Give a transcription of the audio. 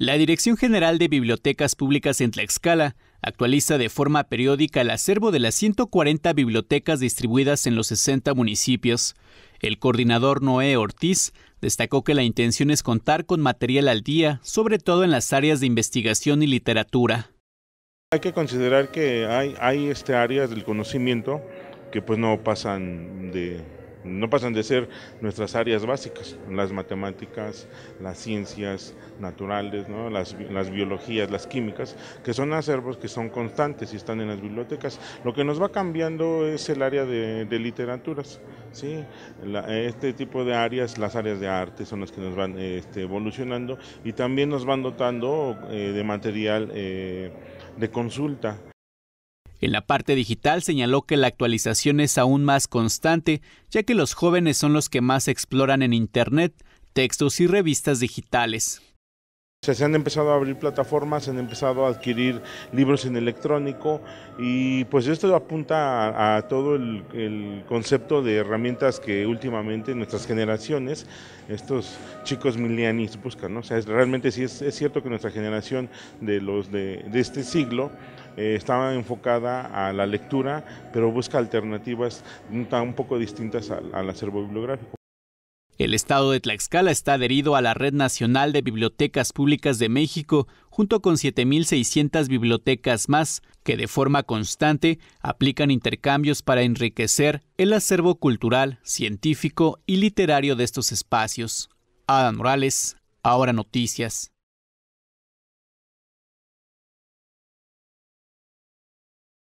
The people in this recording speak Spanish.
La Dirección General de Bibliotecas Públicas en Tlaxcala actualiza de forma periódica el acervo de las 140 bibliotecas distribuidas en los 60 municipios. El coordinador Noé Ortiz destacó que la intención es contar con material al día, sobre todo en las áreas de investigación y literatura. Hay que considerar que hay, este, áreas del conocimiento que pues no pasan de no pasan de ser nuestras áreas básicas, las matemáticas, las ciencias naturales, las, biologías, las químicas, que son acervos que son constantes y están en las bibliotecas. Lo que nos va cambiando es el área de, literaturas, ¿sí? este tipo de áreas, las áreas de arte son las que nos van este, evolucionando y también nos van dotando eh, de material eh, de consulta. En la parte digital señaló que la actualización es aún más constante, ya que los jóvenes son los que más exploran en Internet, textos y revistas digitales. Se han empezado a abrir plataformas, se han empezado a adquirir libros en electrónico y pues esto apunta a, todo el, concepto de herramientas que últimamente nuestras generaciones, estos chicos milianis buscan. ¿no? O sea, realmente sí es, cierto que nuestra generación de, los de, este siglo eh, estaba enfocada a la lectura, pero busca alternativas un, poco distintas al acervo bibliográfico. El estado de Tlaxcala está adherido a la Red Nacional de Bibliotecas Públicas de México, junto con 7.600 bibliotecas más, que de forma constante aplican intercambios para enriquecer el acervo cultural, científico y literario de estos espacios. Adam Morales, ahora noticias.